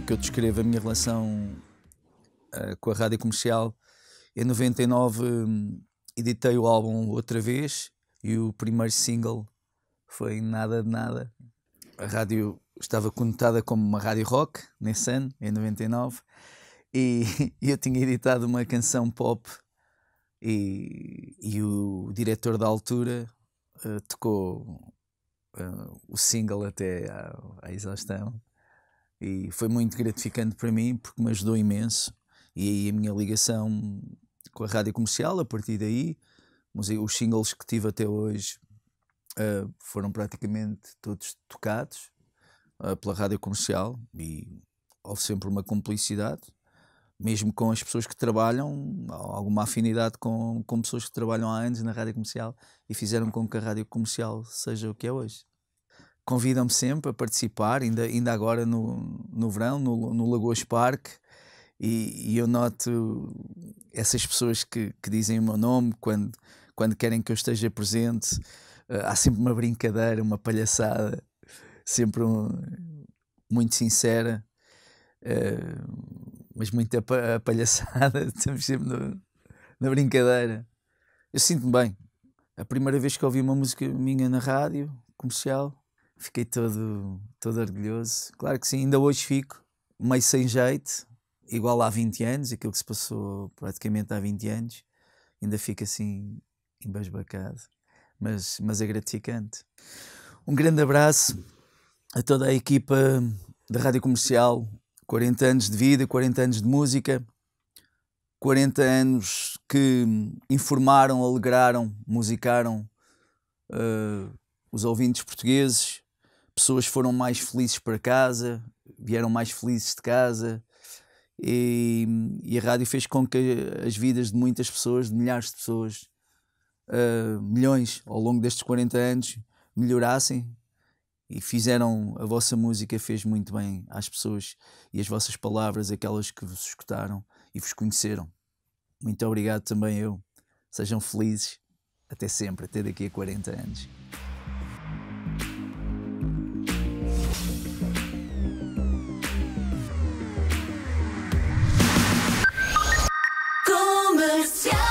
que eu descrevo a minha relação uh, com a rádio comercial, em 99 um, editei o álbum outra vez e o primeiro single foi Nada de Nada. A rádio estava conotada como uma rádio rock nesse ano, em 99, e, e eu tinha editado uma canção pop. E, e o diretor da altura uh, tocou Uh, o single até à, à exaustão. E foi muito gratificante para mim porque me ajudou imenso. E aí a minha ligação com a rádio comercial, a partir daí, os singles que tive até hoje uh, foram praticamente todos tocados uh, pela rádio comercial e houve sempre uma cumplicidade, mesmo com as pessoas que trabalham, alguma afinidade com, com pessoas que trabalham há anos na rádio comercial e fizeram com que a rádio comercial seja o que é hoje convidam-me sempre a participar, ainda, ainda agora no, no verão, no, no Lagoas Parque, e, e, eu noto essas pessoas que, que dizem o meu nome quando, quando querem que eu esteja presente. Uh, há sempre uma brincadeira, uma palhaçada, sempre um, muito sincera, uh, mas muita a palhaçada. Estamos sempre no, na brincadeira. Eu sinto-me bem. A primeira vez que ouvi uma música minha na rádio comercial, fiquei todo, todo orgulhoso. Claro que sim, ainda hoje fico meio sem jeito, igual há 20 anos, aquilo que se passou praticamente há 20 anos, ainda fico assim embasbacado, mas, mas é gratificante. Um grande abraço a toda a equipa da Rádio Comercial, 40 anos de vida, 40 anos de música, 40 anos que informaram, alegraram, musicaram uh, os ouvintes portugueses, pessoas foram mais felizes para casa, vieram mais felizes de casa. E, e a rádio fez com que as vidas de muitas pessoas, de milhares de pessoas, uh, milhões ao longo destes 40 anos, melhorassem e fizeram. A vossa música fez muito bem às pessoas e as vossas palavras, aquelas que vos escutaram e vos conheceram. Muito obrigado também eu. Sejam felizes. Até sempre, até daqui a 40 anos. Christian.